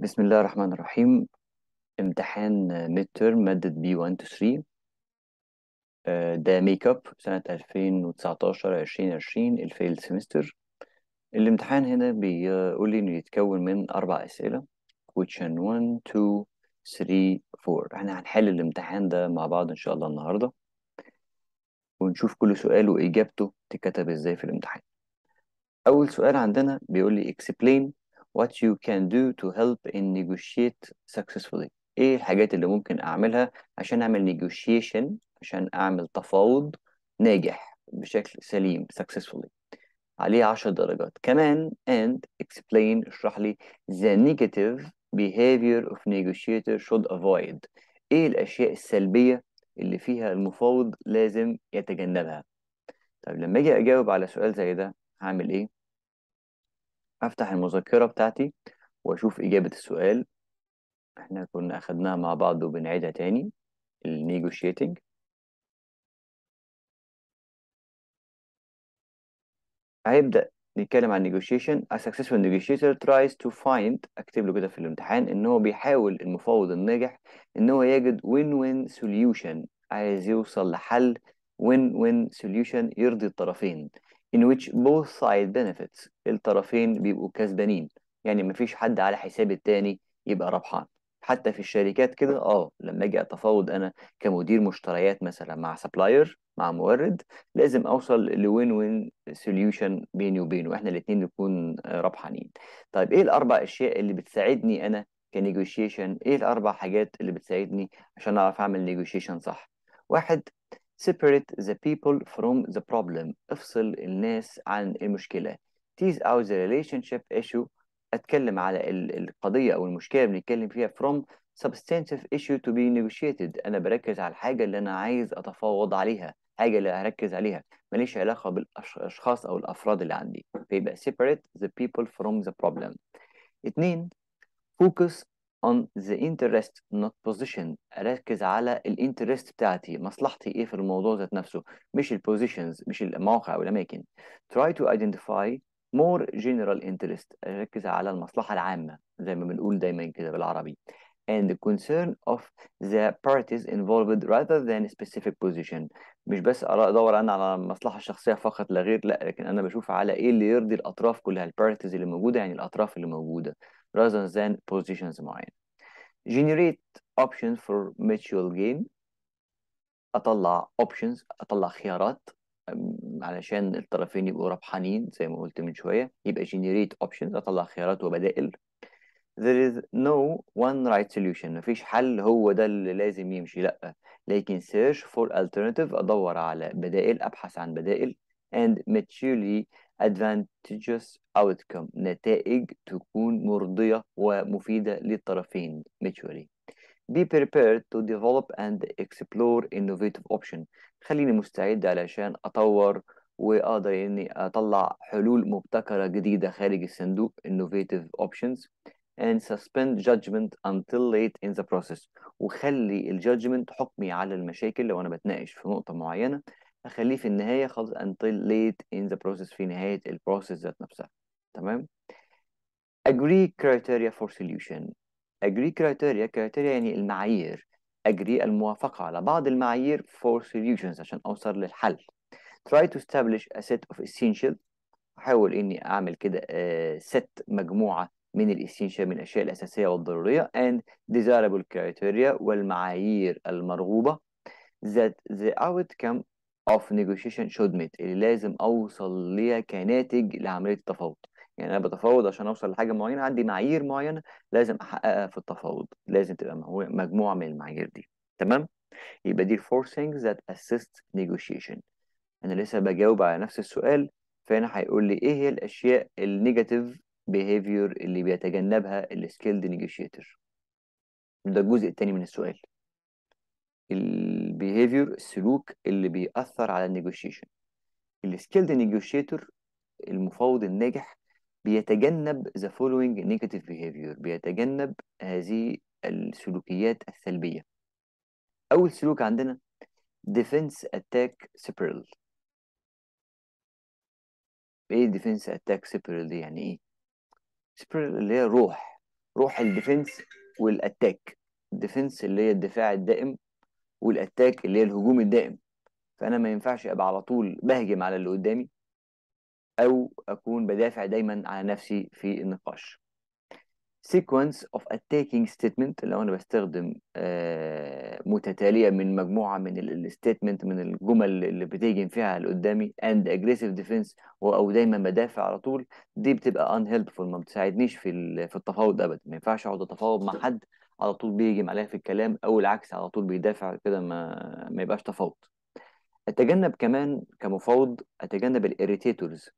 بسم الله الرحمن الرحيم امتحان ميد تيرم مادة بي 1 تو 3 ده ميك اب سنة 2019 2020 الفيل سيمستر الامتحان هنا بيقول لي انه يتكون من اربع اسئلة question 1 2 3 4 احنا هنحل الامتحان ده مع بعض ان شاء الله النهاردة ونشوف كل سؤال واجابته تتكتب ازاي في الامتحان اول سؤال عندنا بيقول لي explain what you can do to help in negotiate successfully ايه الحاجات اللي ممكن اعملها عشان اعمل negotiation عشان اعمل تفاوض ناجح بشكل سليم successfully عليه 10 درجات كمان and explain اشرح لي the negative behavior of negotiator should avoid ايه الاشياء السلبيه اللي فيها المفاوض لازم يتجنبها طب لما اجي اجاوب على سؤال زي ده هعمل ايه افتح المذكرة بتاعتي واشوف اجابة السؤال احنا كنا اخدناها مع بعض وبنعيدها تاني الـ negotiating هيبدأ نتكلم عن negotiation a successful negotiator tries to find اكتب له كده في الامتحان ان هو بيحاول المفاوض الناجح ان هو يجد win-win solution عايز يوصل لحل win-win solution يرضي الطرفين in which both side benefits الطرفين بيبقوا كسبانين يعني مفيش حد على حساب التاني يبقى ربحان حتى في الشركات كده اه لما اجي اتفاوض انا كمدير مشتريات مثلا مع سبلاير مع مورد لازم اوصل لوين وين سوليوشن بيني وبينه احنا الاثنين نكون ربحانين طيب ايه الاربع اشياء اللي بتساعدني انا كنيجوشيشن ايه الاربع حاجات اللي بتساعدني عشان اعرف اعمل نيجوشيشن صح واحد separate the people from the problem افصل الناس عن المشكلة tease out the relationship issue اتكلم على القضية او المشكلة اللي بنتكلم فيها from substantive issue to be negotiated انا بركز على الحاجة اللي انا عايز اتفاوض عليها حاجة اللي هركز عليها ماليش علاقة بالاشخاص او الافراد اللي عندي فيبقى separate the people from the problem اتنين focus on the interest not position اركز على الانترست بتاعتي مصلحتي ايه في الموضوع ذات نفسه مش البوزيشنز مش المواقع او الاماكن try to identify more general interest اركز على المصلحه العامه زي ما بنقول دايما كده بالعربي and the concern of the parties involved rather than specific position مش بس ادور انا على المصلحه الشخصيه فقط لا غير لا لكن انا بشوف على ايه اللي يرضي الاطراف كلها البارتيز اللي موجوده يعني الاطراف اللي موجوده rather than positions معين. generate options for mutual gain اطلع options اطلع خيارات علشان الطرفين يبقوا ربحانين زي ما قلت من شويه يبقى generate options اطلع خيارات وبدائل there is no one right solution مفيش حل هو ده اللي لازم يمشي لأ لكن search for alternative أدور على بدائل أبحث عن بدائل and maturely advantageous outcome نتائج تكون مرضية ومفيدة للطرفين mutually be prepared to develop and explore innovative option خليني مستعد علشان أطور وأقدر إني أطلع حلول مبتكرة جديدة خارج الصندوق innovative options and suspend judgment until late in the process وخلي الجادجمنت حكمي على المشاكل لو انا بتناقش في نقطه معينه اخليه في النهايه خالص until late in the process في نهايه البروسيس ذات نفسها تمام agree criteria for solution agree criteria criteria يعني المعايير agree الموافقه على بعض المعايير for solutions عشان اوصل للحل try to establish a set of essential احاول اني اعمل كده آه، set مجموعه من الاسينشال من الاشياء الاساسيه والضروريه and desirable criteria والمعايير المرغوبه that the outcome of negotiation should meet اللي لازم اوصل ليها كناتج لعمليه التفاوض يعني انا بتفاوض عشان اوصل لحاجه معينه عندي معايير معينه لازم احققها في التفاوض لازم تبقى مجموعه من المعايير دي تمام يبقى دي four things that assist negotiation انا لسه بجاوب على نفس السؤال فهنا هيقول لي ايه هي الاشياء النيجاتيف behavior اللي بيتجنبها السكيلد نيجوشيتور ده الجزء الثاني من السؤال البيهيفير السلوك اللي بيأثر على النيجوشيشن السكيلد نيجوشيتور المفاوض الناجح بيتجنب the following negative behavior بيتجنب هذه السلوكيات السلبية أول سلوك عندنا defense attack spiral ايه defense attack spiral دي يعني ايه spiral اللي هي روح روح الديفنس والاتاك الديفنس اللي هي الدفاع الدائم والاتاك اللي هي الهجوم الدائم فانا ما ينفعش ابقى على طول بهجم على اللي قدامي او اكون بدافع دايما على نفسي في النقاش sequence of attacking statement لو انا بستخدم آه، متتاليه من مجموعه من الستيتمنت من الجمل اللي بتهجم فيها اللي قدامي and aggressive defense او دايما بدافع على طول دي بتبقى unhelpful ما بتساعدنيش في في التفاوض ابدا ما ينفعش اقعد اتفاوض مع حد على طول بيهجم عليها في الكلام او العكس على طول بيدافع كده ما ما يبقاش تفاوض اتجنب كمان كمفاوض اتجنب الاريتيتورز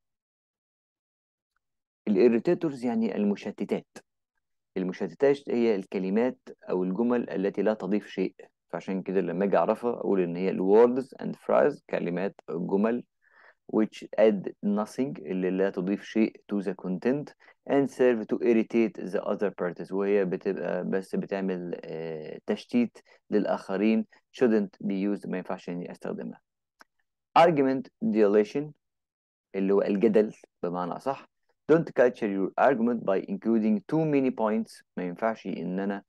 الاريتيتورز يعني المشتتات المشتتات هي الكلمات او الجمل التي لا تضيف شيء فعشان كده لما اجي اعرفها اقول ان هي الوردز اند فرايز كلمات جمل which add nothing اللي لا تضيف شيء to the content and serve to irritate the other parties وهي بتبقى بس بتعمل تشتيت للآخرين shouldn't be used ما ينفعش إني أستخدمها argument dilation اللي هو الجدل بمعنى أصح don't culture your argument by including too many points ما ينفعش إن أنا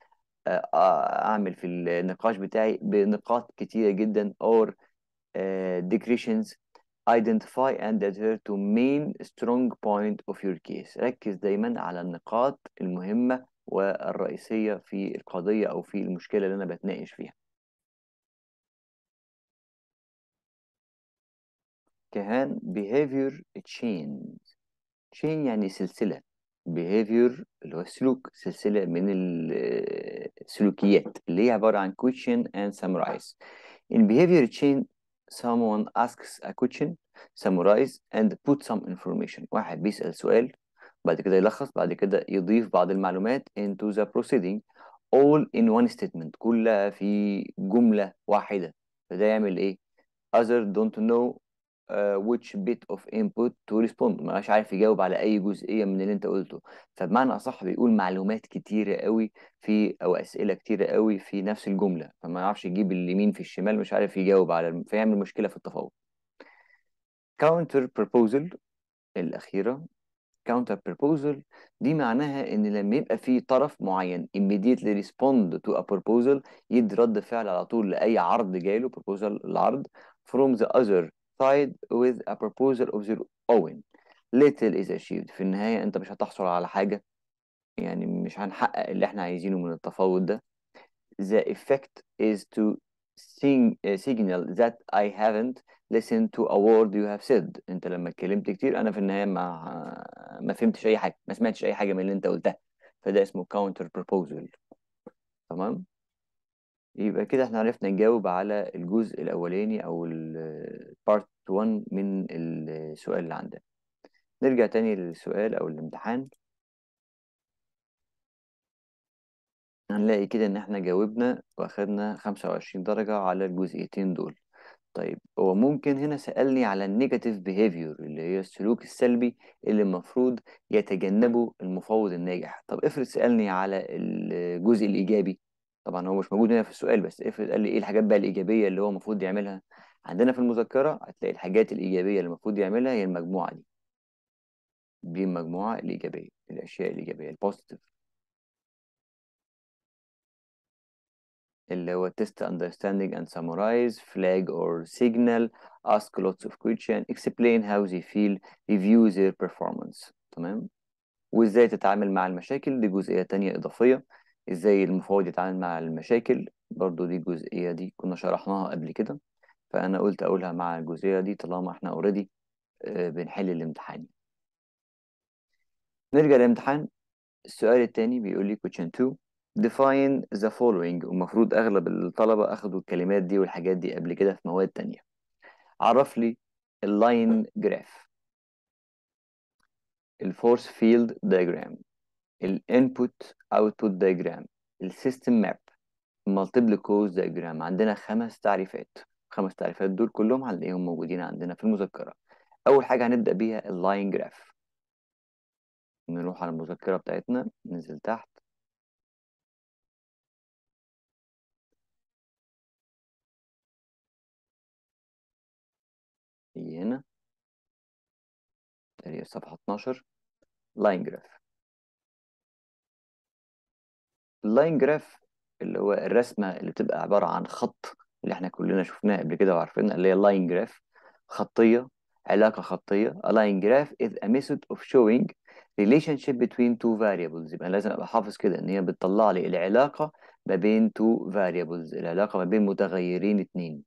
أعمل في النقاش بتاعي بنقاط كتيرة جدا or uh, decreations identify and adhere to main strong point of your case ركز دايما على النقاط المهمة والرئيسية في القضية أو في المشكلة اللي أنا بتناقش فيها كهان behavior chain chain يعني سلسلة behavior اللي هو السلوك سلسلة من السلوكيات اللي هي عبارة عن question and summarize in behavior chain someone asks a question summarize and put some information واحد بيسأل سؤال بعد كده يلخص بعد كده يضيف بعض المعلومات into the proceeding all in one statement كلها في جملة واحدة فده يعمل ايه other don't know آه، which bit of input to respond ما بقاش عارف يجاوب على اي جزئيه من اللي انت قلته فبمعنى اصح بيقول معلومات كتيره قوي في او اسئله كتيره قوي في نفس الجمله فما يعرفش يجيب اليمين في الشمال مش عارف يجاوب على فيعمل مشكله في التفاوض counter proposal الاخيره counter proposal دي معناها ان لما يبقى في طرف معين immediately respond to a proposal يدي رد فعل على طول لاي عرض جاي له proposal العرض from the other satisfied with a proposal of their own little is achieved في النهاية أنت مش هتحصل على حاجة يعني مش هنحقق اللي احنا عايزينه من التفاوض ده the effect is to sing, uh, signal that I haven't listened to a word you have said انت لما اتكلمت كتير انا في النهايه ما ما فهمتش اي حاجه ما سمعتش اي حاجه من اللي انت قلتها فده اسمه counter proposal تمام يبقى كده احنا عرفنا نجاوب على الجزء الاولاني او بارت 1 من السؤال اللي عندنا نرجع تاني للسؤال أو الامتحان هنلاقي كده إن إحنا جاوبنا وأخدنا خمسة وعشرين درجة على الجزئيتين دول طيب هو ممكن هنا سألني على النيجاتيف بيهيفيور اللي هي السلوك السلبي اللي المفروض يتجنبه المفوض الناجح طب افرض سألني على الجزء الإيجابي طبعا هو مش موجود هنا في السؤال بس افرض قال لي ايه الحاجات بقى الإيجابية اللي هو المفروض يعملها عندنا في المذكرة هتلاقي الحاجات الإيجابية اللي المفروض يعملها هي المجموعة دي دي المجموعة الإيجابية الأشياء الإيجابية البوزيتيف اللي هو test understanding and summarize flag or signal ask lots of questions explain how they feel review their performance تمام وازاي تتعامل مع المشاكل دي جزئية تانية إضافية ازاي المفروض يتعامل مع المشاكل برضو دي الجزئية دي كنا شرحناها قبل كده فأنا قلت أقولها مع الجزئية دي طالما إحنا أوريدي آه، بنحل الامتحان نرجع للامتحان السؤال التاني بيقول لي question 2 define the following ومفروض أغلب الطلبة أخدوا الكلمات دي والحاجات دي قبل كده في مواد تانية عرف لي اللاين جراف الفورس فيلد دايجرام الانبوت اوتبوت دايجرام السيستم ماب مالتيبل كوز دايجرام عندنا خمس تعريفات خمس تعريفات دول كلهم هنلاقيهم موجودين عندنا في المذكرة أول حاجة هنبدأ بيها اللاين جراف نروح على المذكرة بتاعتنا ننزل تحت هي هنا هي صفحة 12 لاين جراف اللاين جراف اللي هو الرسمة اللي بتبقى عبارة عن خط اللي احنا كلنا شفناها قبل كده وعارفينها اللي هي لاين جراف خطية علاقة خطية a line graph is a method of showing relationship between two variables يبقى لازم ابقى حافظ كده ان هي بتطلع لي العلاقة ما بين two variables العلاقة ما بين متغيرين اتنين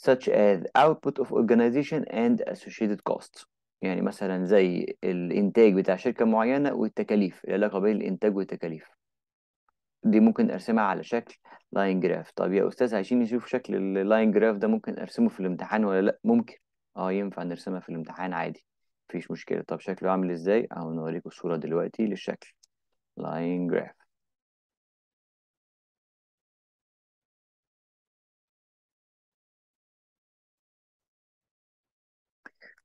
such as output of organization and associated costs يعني مثلا زي الانتاج بتاع شركة معينة والتكاليف العلاقة بين الانتاج والتكاليف دي ممكن ارسمها على شكل لاين جراف طب يا استاذ عايزين نشوف شكل اللاين جراف ده ممكن ارسمه في الامتحان ولا لا ممكن اه ينفع نرسمها في الامتحان عادي مفيش مشكله طب شكله عامل ازاي اهو نوريكم الصوره دلوقتي للشكل لاين جراف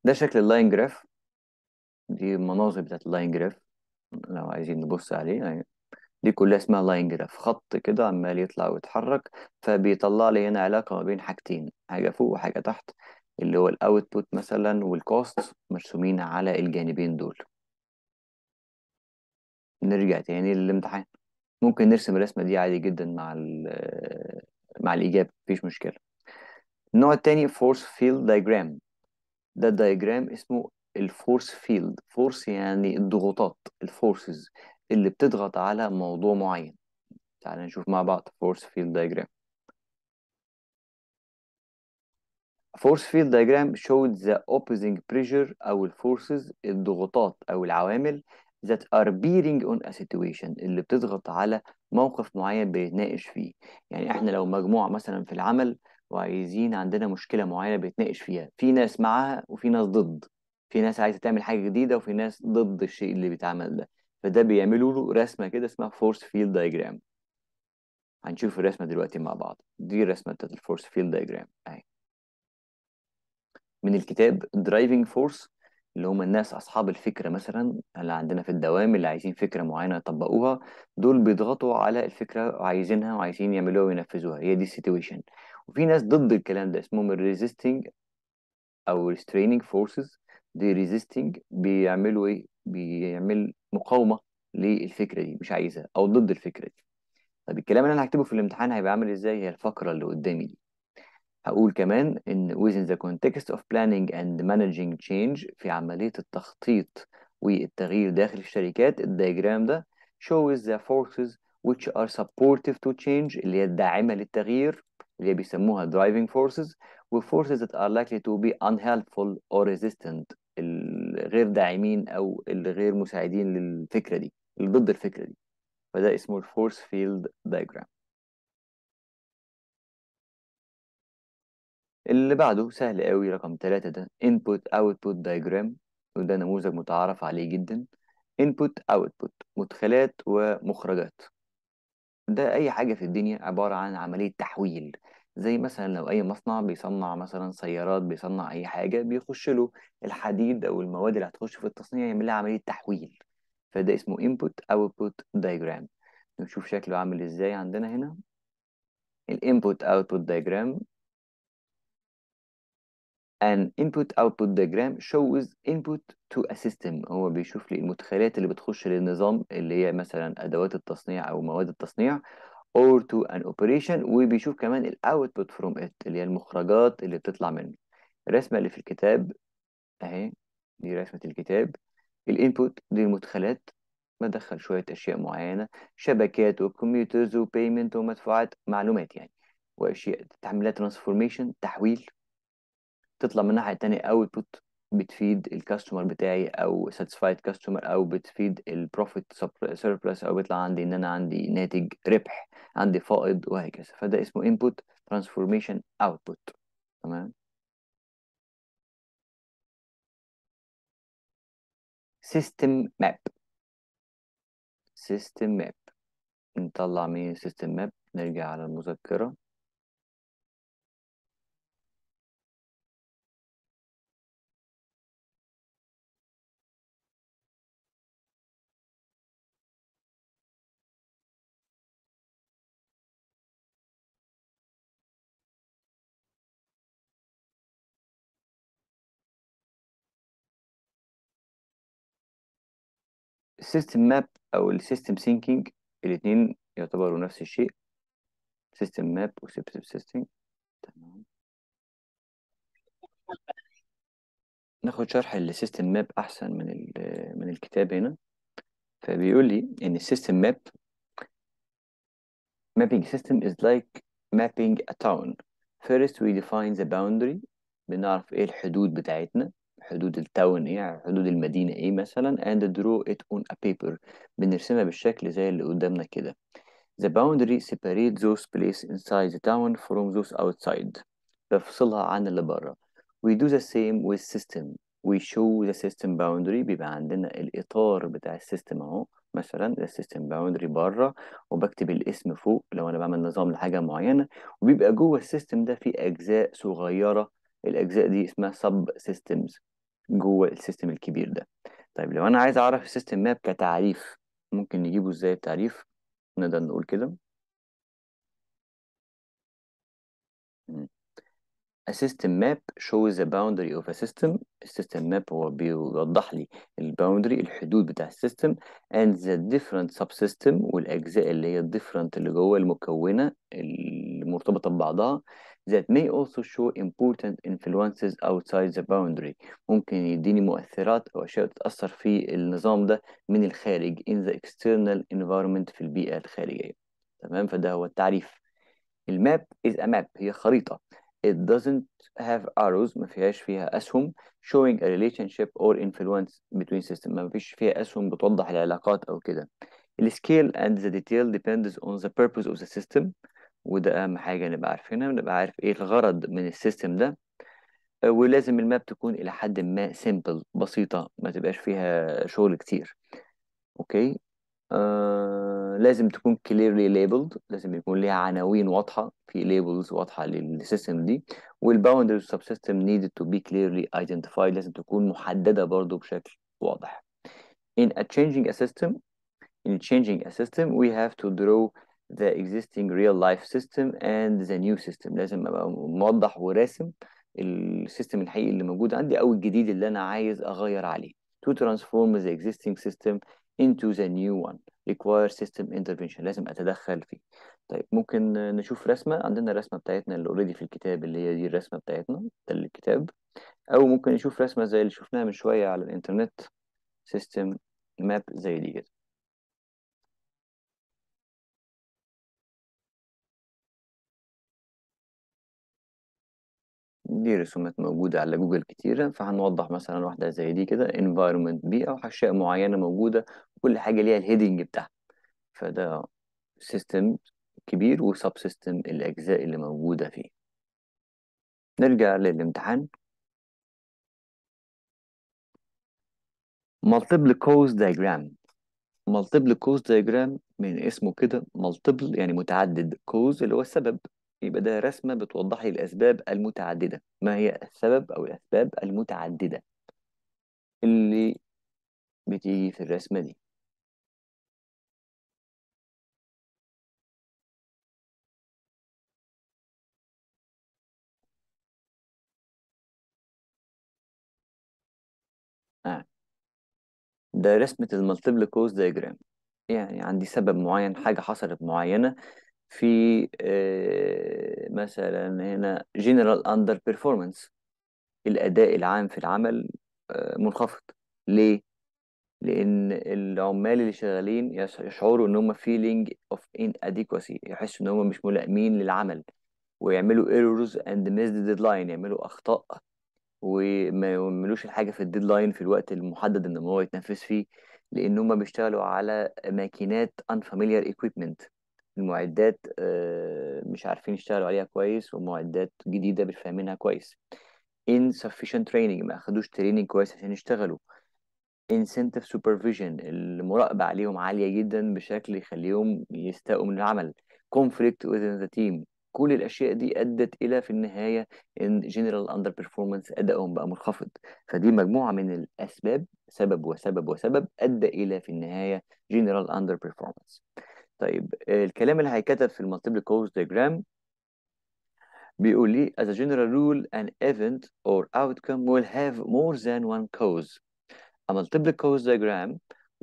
ده شكل اللاين جراف دي المناظر بتاعت اللاين جراف لو عايزين نبص عليه أيوة. دي كلها اسمها لاين جراف خط كده عمال يطلع ويتحرك فبيطلع لي هنا علاقة ما بين حاجتين حاجة فوق وحاجة تحت اللي هو الاوتبوت مثلا والكوست مرسومين على الجانبين دول نرجع تاني للامتحان ممكن نرسم الرسمة دي عادي جدا مع آه، مع الإجابة مفيش مشكلة النوع التاني فورس فيلد دايجرام ده دايجرام اسمه الفورس فيلد فورس يعني الضغوطات الفورسز اللي بتضغط على موضوع معين تعال نشوف مع بعض فورس فيلد diagram force field diagram showed the opposing pressure أو الفورسز الضغوطات أو العوامل that are bearing on a situation اللي بتضغط على موقف معين بيتناقش فيه يعني احنا لو مجموعة مثلا في العمل وعايزين عندنا مشكلة معينة بيتناقش فيها في ناس معاها وفي ناس ضد في ناس عايزة تعمل حاجة جديدة وفي ناس ضد الشيء اللي بيتعمل ده فده بيعملوا له رسمه كده اسمها فورس فيلد دايجرام هنشوف الرسمه دلوقتي مع بعض دي الرسمه بتاعت الفورس فيلد دايجرام اهي من الكتاب درايفنج فورس اللي هم الناس اصحاب الفكره مثلا اللي عندنا في الدوام اللي عايزين فكره معينه يطبقوها دول بيضغطوا على الفكره وعايزينها وعايزين يعملوها وينفذوها هي دي السيتويشن وفي ناس ضد الكلام ده اسمهم الريزيستنج او restraining forces دي ريزيستنج بيعملوا ايه بيعمل مقاومه للفكره دي مش عايزها او ضد الفكره دي طب الكلام اللي انا هكتبه في الامتحان هيبقى عامل ازاي هي الفقره اللي قدامي دي هقول كمان ان within the context of planning and managing change في عمليه التخطيط والتغيير داخل الشركات الدايجرام ده shows the forces which are supportive to change اللي هي الداعمه للتغيير اللي هي بيسموها driving forces و forces that are likely to be unhelpful or resistant الغير داعمين او الغير مساعدين للفكره دي اللي ضد الفكره دي فده اسمه الفورس فيلد دايجرام اللي بعده سهل قوي رقم ثلاثة ده input output diagram وده نموذج متعارف عليه جدا input output مدخلات ومخرجات ده اي حاجة في الدنيا عبارة عن عملية تحويل زي مثلا لو أي مصنع بيصنع مثلا سيارات بيصنع أي حاجة بيخش له الحديد أو المواد اللي هتخش في التصنيع يعمل لها عملية تحويل فده اسمه input output diagram نشوف شكله عامل ازاي عندنا هنا الانبوت output diagram An input output diagram shows input to a system هو بيشوف لي المدخلات اللي بتخش للنظام اللي هي مثلا ادوات التصنيع او مواد التصنيع or to an operation وبيشوف كمان الاوتبوت فروم it اللي هي المخرجات اللي بتطلع منه الرسمه اللي في الكتاب اهي دي رسمه الكتاب الانبوت دي المدخلات بدخل شويه اشياء معينه شبكات وكمبيوترز وبيمنت ومدفوعات معلومات يعني واشياء لها ترانسفورميشن تحويل تطلع من الناحيه الثانيه اوتبوت بتفيد الكاستمر بتاعي او ساتسفايد كاستمر او بتفيد البروفيت سيربلس او بيطلع عندي ان انا عندي ناتج ربح عندي فائض وهكذا فده اسمه انبوت ترانسفورميشن اوتبوت تمام سيستم ماب سيستم ماب نطلع من سيستم ماب نرجع على المذكره السيستم ماب او السيستم سينكينج الاثنين يعتبروا نفس الشيء سيستم ماب وسيستم سيستم تمام ناخد شرح السيستم ماب احسن من من الكتاب هنا فبيقول لي ان السيستم ماب mapping system is like mapping a town first we define the boundary بنعرف ايه الحدود بتاعتنا حدود التاون ايه على يعني حدود المدينة ايه مثلا and draw it on a paper بنرسمها بالشكل زي اللي قدامنا كده the boundary separate those place inside the town from those outside بفصلها عن اللي بره we do the same with system we show the system boundary بيبقى عندنا الإطار بتاع السيستم اهو مثلا السيستم باوندري بره وبكتب الاسم فوق لو انا بعمل نظام لحاجه معينه وبيبقى جوه السيستم ده في اجزاء صغيره الاجزاء دي اسمها سب سيستمز جوه السيستم الكبير ده طيب لو انا عايز اعرف السيستم ماب كتعريف ممكن نجيبه ازاي التعريف نقدر نقول كده A system map shows the boundary of a system. السيستم ماب هو بيوضح لي الباوندري الحدود بتاع السيستم and the different subsystem والاجزاء اللي هي الديفرنت اللي جوه المكونه المرتبطه ببعضها that may also show important influences outside the boundary ممكن يديني مؤثرات أو أشياء تتأثر في النظام ده من الخارج in the external environment في البيئة الخارجية تمام فده هو التعريف الماب is a map هي خريطة it doesn't have arrows ما فيهاش فيها أسهم showing a relationship or influence between systems ما فيش فيها أسهم بتوضح العلاقات أو كده scale and the detail depends on the purpose of the system وده أهم حاجة نبقى عارفينها نبقى عارف إيه الغرض من السيستم ده آه، ولازم الماب تكون إلى حد ما سيمبل بسيطة ما تبقاش فيها شغل كتير أوكي آه لازم تكون clearly labeled لازم يكون ليها عناوين واضحة في labels واضحة للسيستم دي والباوندرز subsystem needed to be clearly identified لازم تكون محددة برضو بشكل واضح In a changing a system in changing a system we have to draw the existing real life system and the new system لازم ابقى موضح وراسم السيستم الحقيقي اللي موجود عندي او الجديد اللي انا عايز اغير عليه to transform the existing system into the new one require system intervention لازم اتدخل فيه طيب ممكن نشوف رسمه عندنا الرسمه بتاعتنا اللي اوريدي في الكتاب اللي هي دي الرسمه بتاعتنا ده الكتاب او ممكن نشوف رسمه زي اللي شفناها من شويه على الانترنت سيستم ماب زي دي كده دي رسومات موجودة على جوجل كتيرة فهنوضح مثلا واحدة زي دي كده environment بيئة وحشائق معينة موجودة كل حاجة ليها الهيدنج بتاعها فده سيستم كبير وسب سيستم الأجزاء اللي موجودة فيه نرجع للامتحان multiple cause diagram multiple cause diagram من اسمه كده multiple يعني متعدد cause اللي هو السبب يبقى ده رسمة بتوضح لي الأسباب المتعددة ما هي السبب أو الأسباب المتعددة اللي بتيجي في الرسمة دي آه. ده رسمة المالتيبل كوز دايجرام يعني عندي سبب معين حاجة حصلت معينة في آه، مثلا هنا جنرال اندر بيرفورمانس الاداء العام في العمل آه، منخفض ليه لان العمال اللي شغالين يشعروا ان هم feeling of inadequacy يحسوا ان هم مش ملائمين للعمل ويعملوا errors and missed deadline يعملوا اخطاء وما يعملوش الحاجه في الديدلاين في الوقت المحدد ان هو يتنفذ فيه لان هم بيشتغلوا على ماكينات unfamiliar equipment المعدات آه، مش عارفين يشتغلوا عليها كويس ومعدات جديدة مش فاهمينها كويس insufficient training ما أخدوش training كويس عشان يشتغلوا incentive supervision المراقبة عليهم عالية جدا بشكل يخليهم يستاءوا من العمل conflict within the team كل الأشياء دي أدت إلى في النهاية إن general under performance أدائهم بقى منخفض فدي مجموعة من الأسباب سبب وسبب وسبب أدى إلى في النهاية general under performance طيب الكلام اللي هيتكتب في المالتيبل كوز ديجرام بيقول لي as a general rule an event or outcome will have more than one cause a multiple cause diagram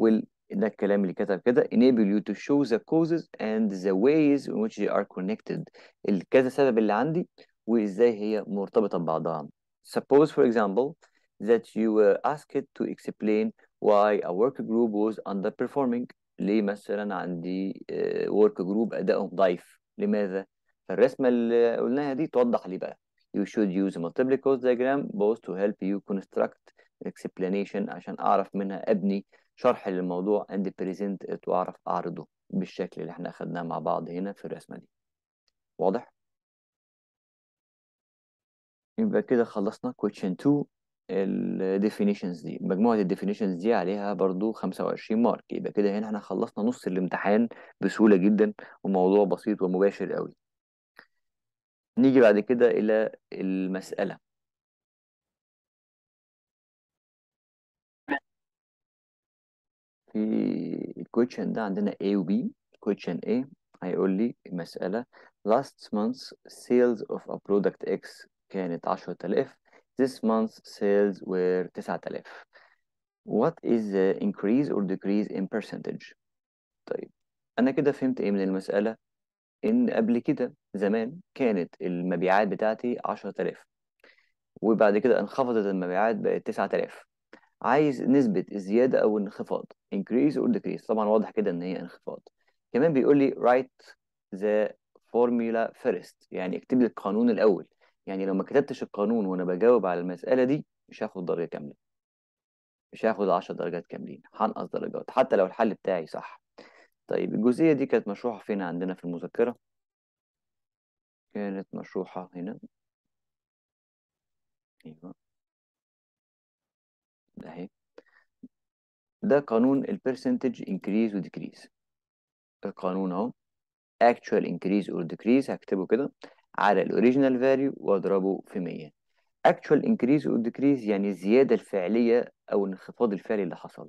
will ده الكلام اللي كتب كده enable you to show the causes and the ways in which they are connected الكذا سبب اللي عندي وازاي هي مرتبطة ببعضها suppose for example that you were asked to explain why a work group was underperforming ليه مثلا عندي ورك آه، جروب ادائهم ضعيف لماذا فالرسمه اللي قلناها دي توضح لي بقى you should use a multiple cause diagram both to help you construct explanation عشان اعرف منها ابني شرح للموضوع and present it واعرف اعرضه بالشكل اللي احنا اخدناه مع بعض هنا في الرسمه دي واضح يبقى كده خلصنا question 2 definitions دي مجموعة definitions دي عليها برضو 25 مارك يبقى كده هنا احنا خلصنا نص الامتحان بسهولة جدا وموضوع بسيط ومباشر قوي نيجي بعد كده إلى المسألة في الكوتشن ده عندنا A و B الكويتشن A هيقول لي مسألة last month sales of a product X كانت 10000 This month's sales were 9000 What is the increase or decrease in percentage? طيب أنا كده فهمت إيه من المسألة؟ إن قبل كده زمان كانت المبيعات بتاعتي 10000 وبعد كده انخفضت المبيعات بقت 9000 عايز نسبة الزيادة أو الانخفاض increase or decrease طبعا واضح كده إن هي انخفاض كمان بيقول لي write the formula first يعني اكتب لي القانون الأول يعني لو ما كتبتش القانون وانا بجاوب على المساله دي مش هاخد درجه كامله مش هاخد 10 درجات كاملين هنقص درجات حتى لو الحل بتاعي صح طيب الجزئيه دي كانت مشروحه فين عندنا في المذكره كانت مشروحه هنا ايوه ده اهي ده قانون البرسنتج انكريز وديكريز القانون اهو actual increase or decrease هكتبه كده على الاوريجينال فاليو واضربه في 100 actual increase or decrease يعني الزيادة الفعلية أو الانخفاض الفعلي اللي حصل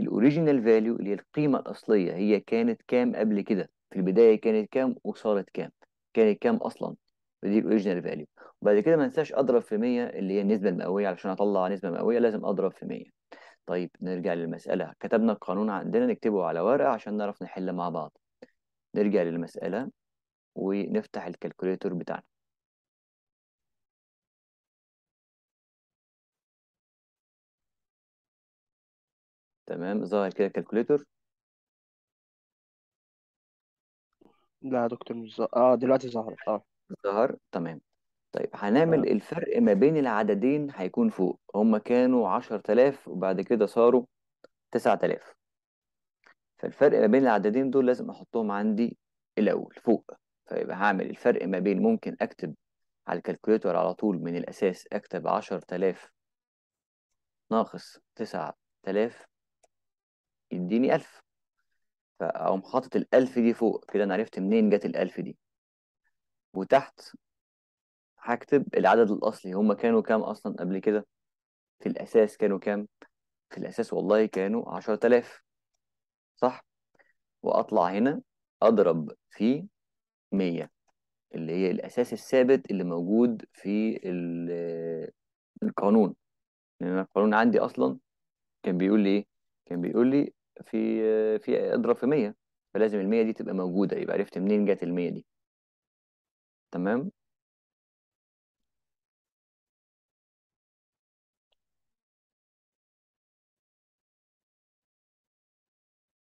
الاوريجينال فاليو اللي هي القيمة الأصلية هي كانت كام قبل كده في البداية كانت كام وصارت كام كانت كام أصلا دي الاوريجينال فاليو وبعد كده ما انساش اضرب في 100 اللي هي النسبه المئويه علشان اطلع نسبه مئويه لازم اضرب في 100 طيب نرجع للمساله كتبنا القانون عندنا نكتبه على ورقه عشان نعرف نحل مع بعض نرجع للمساله ونفتح الكالكوليتور بتاعنا تمام ظاهر كده الكالكوليتور لا يا دكتور مش ظاهر اه دلوقتي ظهر اه ظهر تمام طيب هنعمل آه. الفرق ما بين العددين هيكون فوق هما كانوا 10000 وبعد كده صاروا 9000 فالفرق ما بين العددين دول لازم احطهم عندي الاول فوق فيبقى هعمل الفرق ما بين ممكن اكتب على الكالكوليتور على طول من الاساس اكتب عشر تلاف ناقص تلاف يديني الف فاقوم حاطط الالف دي فوق كده انا عرفت منين جت الالف دي وتحت هكتب العدد الاصلي هما كانوا كام اصلا قبل كده في الاساس كانوا كام في الاساس والله كانوا تلاف صح واطلع هنا اضرب في 100 اللي هي الأساس الثابت اللي موجود في القانون لأن يعني القانون عندي أصلا كان بيقول لي إيه؟ كان بيقول لي في في اضرب في 100 فلازم ال 100 دي تبقى موجودة يبقى عرفت منين جت ال 100 دي تمام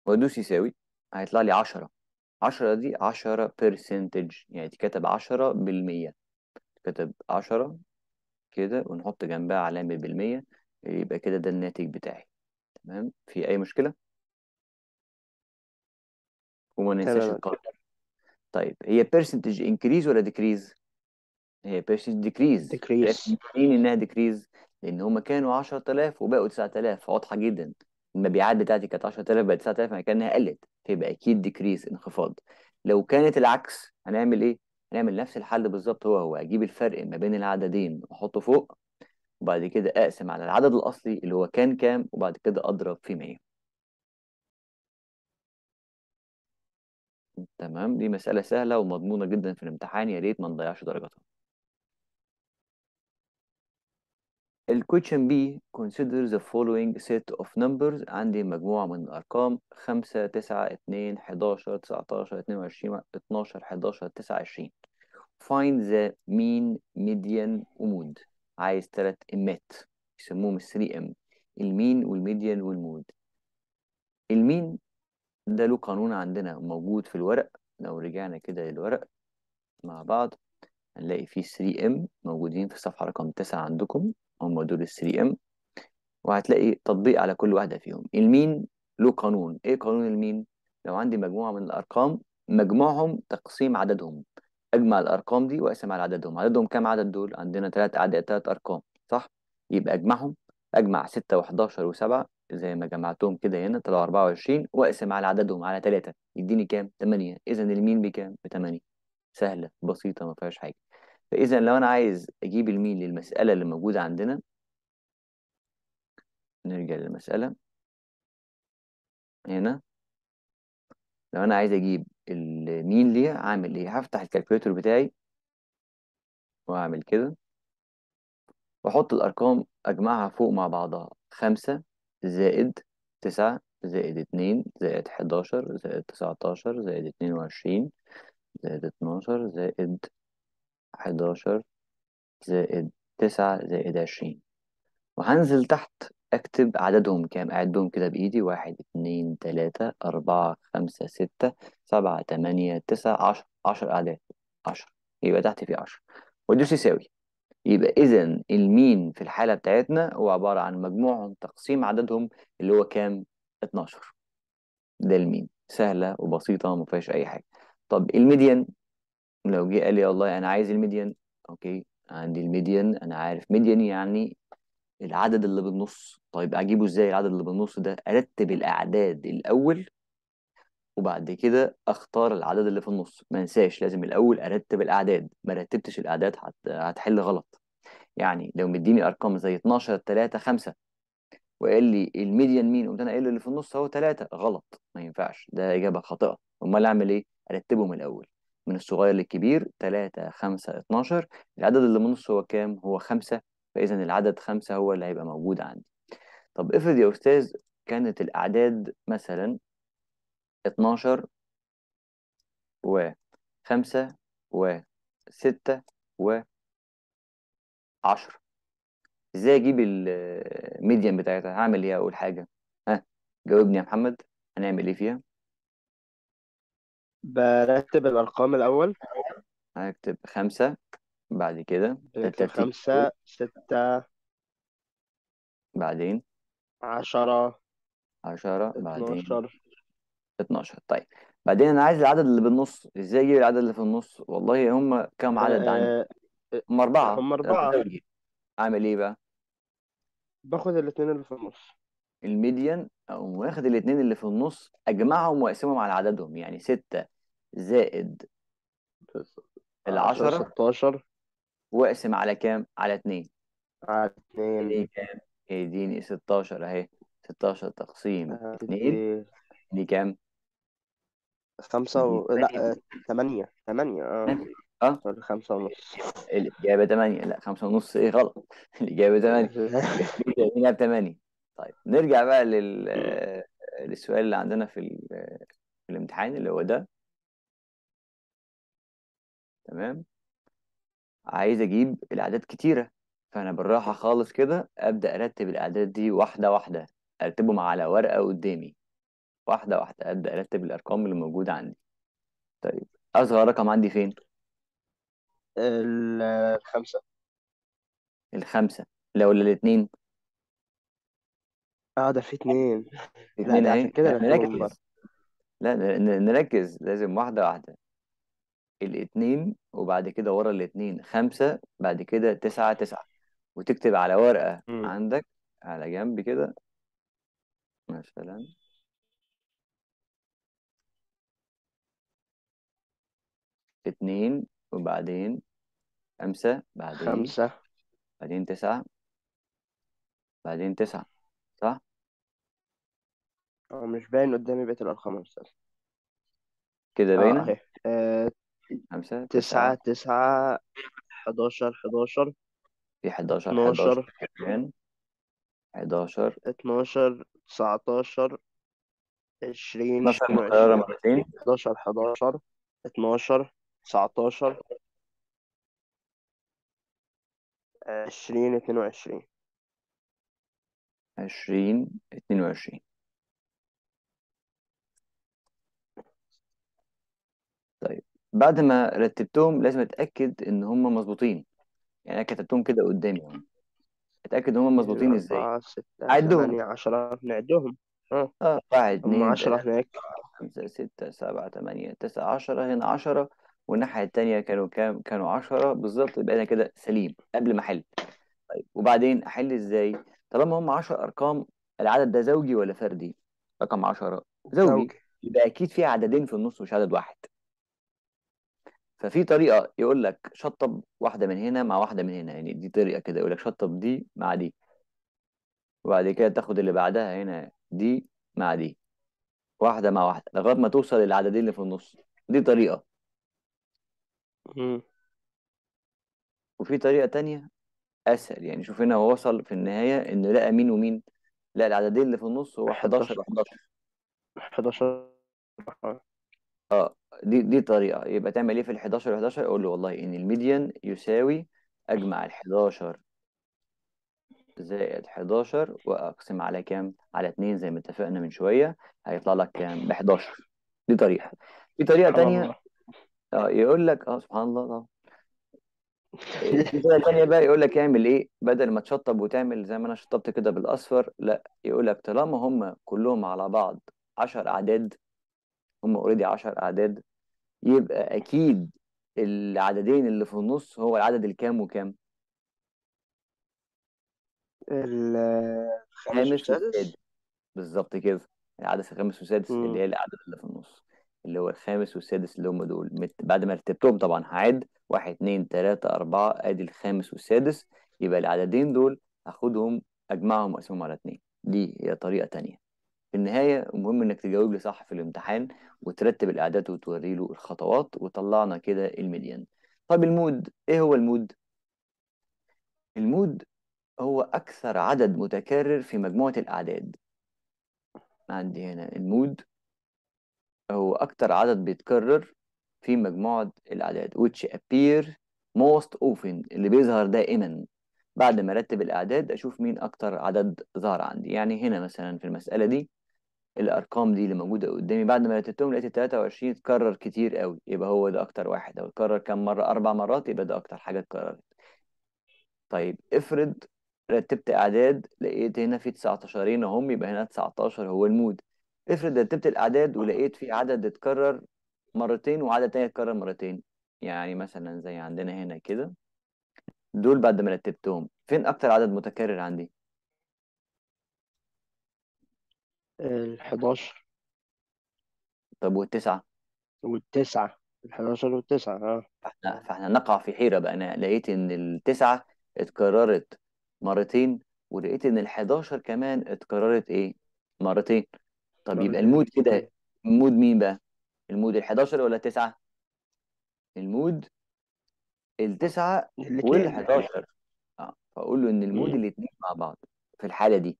وادوس يساوي هيطلع لي 10 10 دي 10 percentage يعني تتكتب 10 بالمية تتكتب 10 كده ونحط جنبها علامة بالمية يبقى كده ده الناتج بتاعي تمام في أي مشكلة وما ننساش القدر طيب هي percentage increase ولا decrease هي percentage decrease decrease مين إنها decrease لأن هما كانوا 10000 وبقوا 9000 واضحة جدا المبيعات بتاعتي كانت 10000 بقت 9000 يعني كأنها قلت فيبقى اكيد ديكريز انخفاض لو كانت العكس هنعمل ايه هنعمل نفس الحل بالظبط هو هو اجيب الفرق ما بين العددين واحطه فوق وبعد كده اقسم على العدد الاصلي اللي هو كان كام وبعد كده اضرب في 100 تمام دي مسألة سهلة ومضمونة جدا في الامتحان يا ريت ما نضيعش درجاتها الكويشن بي consider the following set of numbers عندي مجموعة من الأرقام خمسة تسعة اتنين حداشر تسعتاشر اتنين وعشرين اتناشر حداشر تسعة عشرين find the mean median ومود عايز تلات إمات يسموهم الثري إم المين والميديان والمود المين ده له قانون عندنا موجود في الورق لو رجعنا كده للورق مع بعض هنلاقي فيه 3 ام موجودين في الصفحة رقم 9 عندكم هم دول ال 3 ام وهتلاقي تطبيق على كل واحده فيهم المين له قانون ايه قانون المين لو عندي مجموعه من الارقام مجموعهم تقسيم عددهم اجمع الارقام دي واقسم على عددهم عددهم كام عدد دول عندنا ثلاث اعداد ثلاث ارقام صح يبقى اجمعهم اجمع 6 و11 و7 زي ما جمعتهم كده هنا طلعوا 24 واقسم على عددهم على 3 يديني كام 8 اذا المين بكام ب 8 سهله بسيطه ما فيهاش حاجه فاذا لو انا عايز اجيب الميل للمساله اللي موجوده عندنا نرجع للمساله هنا لو انا عايز اجيب الميل ليه هعمل ايه هفتح الكالكوليتر بتاعي واعمل كده واحط الارقام اجمعها فوق مع بعضها خمسة زائد تسعة زائد اتنين زائد حداشر زائد تسعتاشر زائد اتنين وعشرين زائد اتناشر زائد 11 زائد تسعة زائد عشرين وهنزل تحت أكتب عددهم كام أعدهم كده بإيدي واحد اتنين تلاتة أربعة خمسة ستة سبعة تمانية تسعة عشر عشر أعداد عشر يبقى تحت في عشر ودوس يساوي يبقى إذا المين في الحالة بتاعتنا هو عبارة عن مجموعهم تقسيم عددهم اللي هو كام؟ 12 ده المين سهلة وبسيطة ما فيهاش أي حاجة طب الميديان لو جه قال لي والله انا عايز الميديان اوكي عندي الميديان انا عارف ميديان يعني العدد اللي بالنص طيب اجيبه ازاي العدد اللي بالنص ده ارتب الاعداد الاول وبعد كده اختار العدد اللي في النص ما انساش لازم الاول ارتب الاعداد ما رتبتش الاعداد هت... هتحل غلط يعني لو مديني ارقام زي 12 3 5 وقال لي الميديان مين قمت انا قايل اللي في النص هو 3 غلط ما ينفعش ده اجابه خاطئه امال اعمل ايه ارتبهم الاول من الصغير للكبير 3 5 12 العدد اللي من هو كام هو 5 فاذا العدد 5 هو اللي هيبقى موجود عندي طب افرض يا استاذ كانت الاعداد مثلا 12 و 5 و 6 و 10 ازاي اجيب الميديان بتاعتها هعمل ايه اول حاجه ها جاوبني يا محمد هنعمل ايه فيها برتب الأرقام الأول هكتب خمسة بعد كده خمسة ستة بعدين عشرة عشرة بعدين 12 12 طيب بعدين أنا عايز العدد اللي بالنص إزاي أجيب العدد اللي في النص والله هم كم عدد عندي آه، هم أربعة هم أربعة أعمل إيه بقى باخد الاتنين اللي في النص الميديان اقوم واخد الاتنين اللي في النص اجمعهم واقسمهم على عددهم يعني ستة زائد العشرة 16 واقسم على كام؟ على اتنين على اتنين اديني كام؟ اديني 16 اهي 16 تقسيم آه، اتنين اديني كام؟ خمسة و... لا ثمانية ثمانية اه اه, آه. خمسة ونص الإجابة ثمانية لا خمسة ونص ايه غلط الإجابة ثمانية الإجابة ثمانية طيب نرجع بقى لل... آه، للسؤال اللي عندنا في, ال... في الامتحان اللي هو ده تمام عايز اجيب الاعداد كتيره فانا بالراحه خالص كده ابدا ارتب الاعداد دي واحده واحده ارتبهم على ورقه قدامي واحده واحده ابدا ارتب الارقام اللي موجوده عندي طيب اصغر رقم عندي فين الخمسة الخمسه لو ولا اه ده في اتنين لا اتنين عشان كده انا هتوه نركز برضه لا نركز لازم واحدة واحدة الاتنين وبعد كده ورا الاتنين خمسة بعد كده تسعة تسعة وتكتب على ورقة مم. عندك على جنب كده مثلا اتنين وبعدين خمسة بعدين خمسة بعدين تسعة بعدين تسعة صح؟ هو اه، مش باين قدامي بقية الأرقام يا أستاذ كده آه، باينة؟ آه، خمسة تسعة تسعة حداشر حداشر في حداشر اتناشر حداشر اتناشر تسعتاشر عشرين 12 مرتين حداشر حداشر اتناشر تسعتاشر عشرين اتنين وعشرين عشرين اتنين وعشرين طيب بعد ما رتبتهم لازم اتأكد ان هم مظبوطين يعني انا كتبتهم كده قدامي يعني اتأكد ان هم مظبوطين أيوة، ازاي عدهم ثمانية عشرة نعدهم آه. اه واحد هم اتنين عشرة تلاتة هناك خمسة ستة سبعة تمانية تسعة عشرة هنا عشرة والناحية التانية كانوا كام كانوا عشرة بالظبط يبقى انا كده سليم قبل ما احل طيب وبعدين احل ازاي طالما هم 10 ارقام العدد ده زوجي ولا فردي رقم 10 زوجي زوجي يبقى اكيد في عددين في النص مش عدد واحد ففي طريقه يقول لك شطب واحده من هنا مع واحده من هنا يعني دي طريقه كده يقول لك شطب دي مع دي وبعد كده تاخد اللي بعدها هنا دي مع دي واحده مع واحده لغايه ما توصل للعددين اللي في النص دي طريقه وفي طريقه تانية اسهل يعني شوف هنا هو وصل في النهايه انه لقى مين ومين لا العددين اللي في النص هو 11 11 11 اه دي دي طريقه يبقى تعمل ايه في ال 11 11 اقول له والله ان الميديان يساوي اجمع ال 11 زائد 11 واقسم على كام على 2 زي ما اتفقنا من شويه هيطلع لك كام ب 11 دي طريقه في طريقه ثانيه اه يقول لك اه سبحان الله طبعا آه. الفرقه الثانيه بقى يقول لك اعمل ايه بدل ما تشطب وتعمل زي ما انا شطبت كده بالاصفر لا يقول لك طالما هم كلهم على بعض 10 اعداد هم اوريدي 10 اعداد يبقى اكيد العددين اللي في النص هو العدد الكام وكام الخامس والسادس بالظبط كده العدد الخامس والسادس اللي هي العدد اللي في النص اللي هو الخامس والسادس اللي هم دول بعد ما رتبتهم طبعا هعد واحد اتنين تلاتة أربعة أدي الخامس والسادس يبقى العددين دول هاخدهم أجمعهم وأقسمهم على اتنين دي هي طريقة تانية في النهاية المهم إنك تجاوب لي صح في الامتحان وترتب الأعداد وتوري له الخطوات وطلعنا كده الميديان طب المود إيه هو المود؟ المود هو أكثر عدد متكرر في مجموعة الأعداد عندي هنا المود هو أكتر عدد بيتكرر في مجموعة الأعداد which appear most often اللي بيظهر دائما بعد ما أرتب الأعداد أشوف مين أكتر عدد ظهر عندي يعني هنا مثلا في المسألة دي الأرقام دي اللي موجودة قدامي بعد ما رتبتهم لقيت 23 اتكرر كتير قوي يبقى هو ده أكتر واحد أو اتكرر كام مرة أربع مرات يبقى ده أكتر حاجة اتكررت طيب افرض رتبت أعداد لقيت هنا في 19 أهم يبقى هنا 19 هو المود افرض رتبت الأعداد ولقيت في عدد اتكرر مرتين وعادة تانية تكرر مرتين يعني مثلا زي عندنا هنا كده دول بعد ما رتبتهم فين أكتر عدد متكرر عندي؟ ال 11 طب والتسعة؟ والتسعة ال 11 والتسعة اه فاحنا فاحنا نقع في حيرة بقى أنا لقيت إن التسعة اتكررت مرتين ولقيت إن ال 11 كمان اتكررت إيه؟ مرتين طب يبقى المود كده مود مين بقى؟ المود ال11 ولا التسعة المود التسعة وال11 اه فاقول له ان المود الاثنين مع بعض في الحالة دي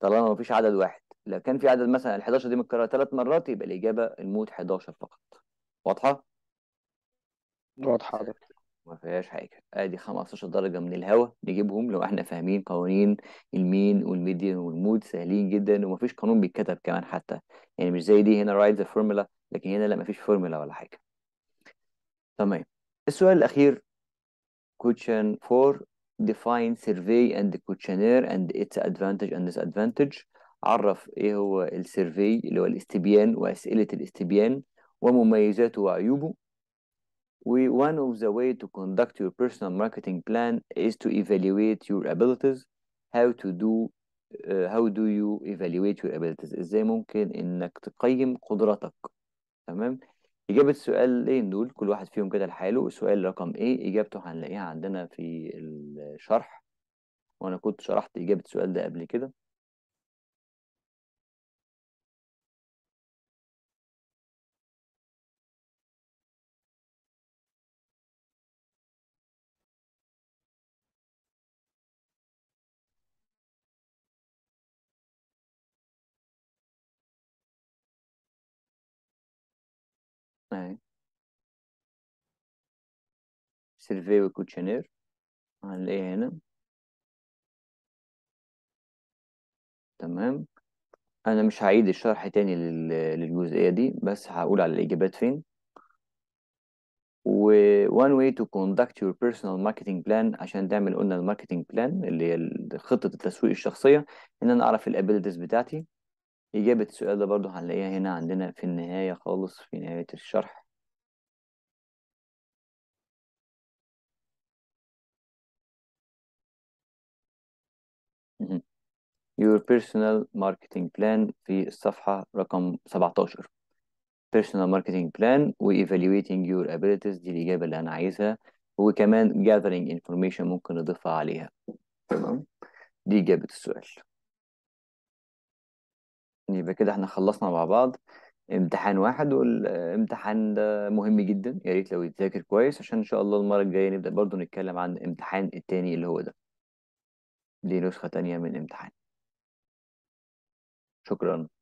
طالما مفيش عدد واحد لو كان في عدد مثلا ال11 دي متكررة ثلاث مرات يبقى الإجابة المود 11 فقط واضحة؟ واضحة حضرتك ما فيهاش حاجة ادي 15 درجة من الهوا نجيبهم لو احنا فاهمين قوانين المين والميديان والمود سهلين جدا ومفيش قانون بيتكتب كمان حتى يعني مش زي دي هنا رايت ذا فورمولا لكن هنا لا مفيش فورمولا ولا حاجة تمام السؤال الأخير كوتشن 4 define survey and the questionnaire and its advantage and disadvantage عرف ايه هو السيرفي اللي هو الاستبيان واسئله الاستبيان ومميزاته وعيوبه we, one of the way to conduct your personal marketing plan is to evaluate your abilities how to do uh, how do you evaluate your abilities ازاي ممكن انك تقيم قدراتك تمام إجابة السؤالين دول كل واحد فيهم كده لحاله السؤال رقم إيه إجابته هنلاقيها عندنا في الشرح وأنا كنت شرحت إجابة السؤال ده قبل كده Surveio questionnaire. هنلاقيها هنا تمام انا مش هعيد الشرح تاني للجزئية دي بس هقول على الاجابات فين و one way to conduct your personal marketing plan عشان تعمل قلنا الماركتينج بلان اللي هي خطة التسويق الشخصية ان انا اعرف الابيلتيز بتاعتي اجابة السؤال ده برضو هنلاقيها هنا عندنا في النهاية خالص في نهاية الشرح Your Personal Marketing Plan في الصفحة رقم 17 Personal Marketing Plan و Evaluating Your Abilities دي الإجابة اللي أنا عايزها وكمان Gathering Information ممكن نضيفها عليها تمام دي إجابة السؤال يبقى كده احنا خلصنا مع بعض امتحان واحد والامتحان ده مهم جدا يا ريت لو يتذاكر كويس عشان ان شاء الله المرة الجاية نبدأ برضو نتكلم عن الامتحان التاني اللي هو ده دي نسخة تانية من الامتحان شكرا